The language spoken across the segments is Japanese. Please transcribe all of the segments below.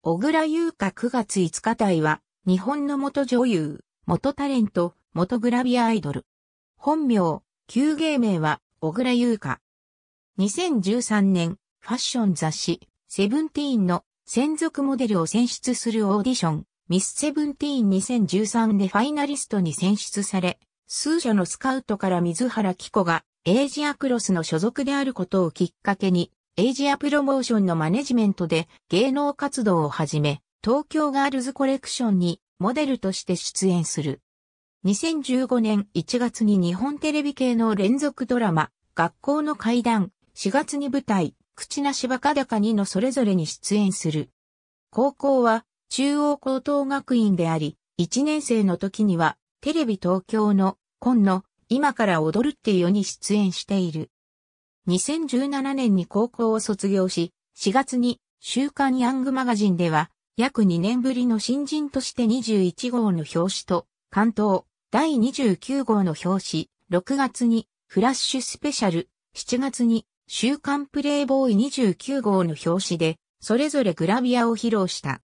小倉優香9月5日台は、日本の元女優、元タレント、元グラビアアイドル。本名、旧芸名は、小倉優香。2013年、ファッション雑誌、セブンティーンの専属モデルを選出するオーディション、ミスセブンティーン2013でファイナリストに選出され、数社のスカウトから水原希子が、エイジアクロスの所属であることをきっかけに、エイジアプロモーションのマネジメントで芸能活動をはじめ、東京ガールズコレクションにモデルとして出演する。2015年1月に日本テレビ系の連続ドラマ、学校の階段、4月に舞台、口なしかだかにのそれぞれに出演する。高校は中央高等学院であり、1年生の時にはテレビ東京の今の今から踊るっていうに出演している。2017年に高校を卒業し、4月に週刊ヤングマガジンでは、約2年ぶりの新人として21号の表紙と、関東第29号の表紙、6月にフラッシュスペシャル、7月に週刊プレイボーイ29号の表紙で、それぞれグラビアを披露した。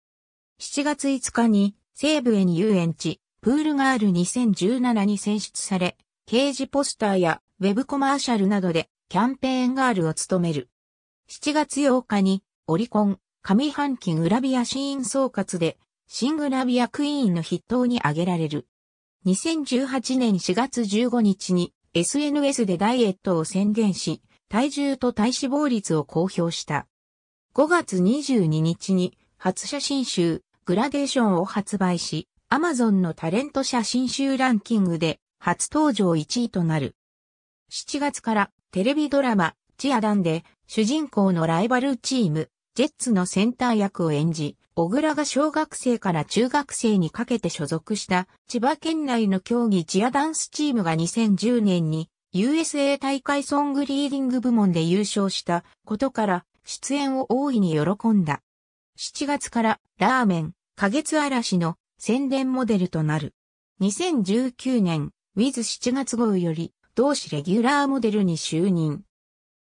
7月5日に西へ園遊園地、プールガール2017に選出され、掲示ポスターやウェブコマーシャルなどでキャンペーンガールを務める。7月8日にオリコン上半期グラビアシーン総括で新グラビアクイーンの筆頭に挙げられる。2018年4月15日に SNS でダイエットを宣言し、体重と体脂肪率を公表した。5月22日に初写真集グラデーションを発売し、アマゾンのタレント写真集ランキングで初登場1位となる。7月からテレビドラマ、チアダンで、主人公のライバルチーム、ジェッツのセンター役を演じ、小倉が小学生から中学生にかけて所属した千葉県内の競技チアダンスチームが2010年に USA 大会ソングリーディング部門で優勝したことから出演を大いに喜んだ。7月からラーメン、花月嵐の宣伝モデルとなる。2019年、With7 月号より同誌レギュラーモデルに就任。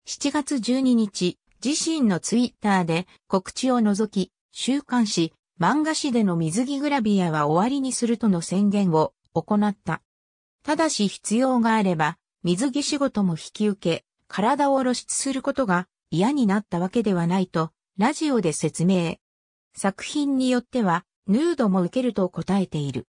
7月12日、自身のツイッターで告知を除き、週刊誌、漫画誌での水着グラビアは終わりにするとの宣言を行った。ただし必要があれば、水着仕事も引き受け、体を露出することが嫌になったわけではないと、ラジオで説明。作品によっては、ヌードも受けると答えている。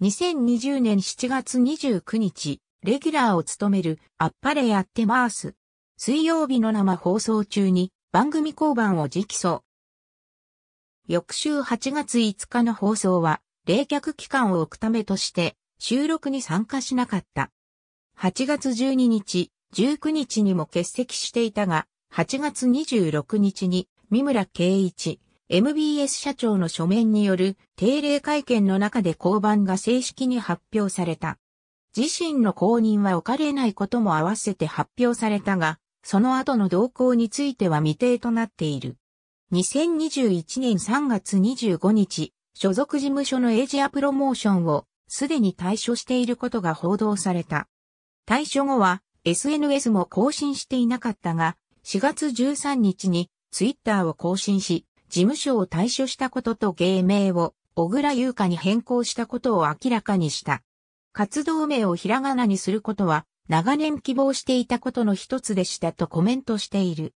2020年7月29日、レギュラーを務めるあっぱれやってまーす。水曜日の生放送中に番組降板を直訴。翌週8月5日の放送は冷却期間を置くためとして収録に参加しなかった。8月12日、19日にも欠席していたが、8月26日に三村圭一、MBS 社長の書面による定例会見の中で降板が正式に発表された。自身の公認は置かれないことも合わせて発表されたが、その後の動向については未定となっている。2021年3月25日、所属事務所のエイジアプロモーションをすでに退所していることが報道された。退所後は SNS も更新していなかったが、4月13日にツイッターを更新し、事務所を退所したことと芸名を小倉優香に変更したことを明らかにした。活動名をひらがなにすることは長年希望していたことの一つでしたとコメントしている。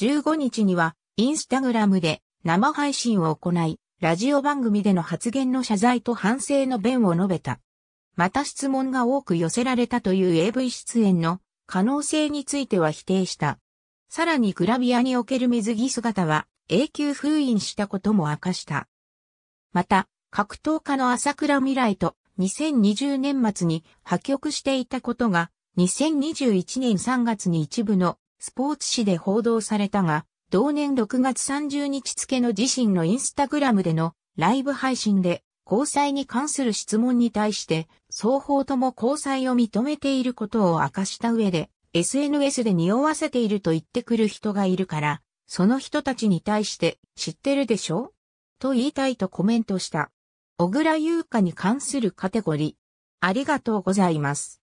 15日にはインスタグラムで生配信を行い、ラジオ番組での発言の謝罪と反省の弁を述べた。また質問が多く寄せられたという AV 出演の可能性については否定した。さらにグラビアにおける水着姿は永久封印したことも明かした。また、格闘家の朝倉未来と2020年末に破局していたことが、2021年3月に一部のスポーツ誌で報道されたが、同年6月30日付の自身のインスタグラムでのライブ配信で交際に関する質問に対して双方とも交際を認めていることを明かした上で SNS で匂わせていると言ってくる人がいるからその人たちに対して知ってるでしょと言いたいとコメントした。小倉優香に関するカテゴリー。ありがとうございます。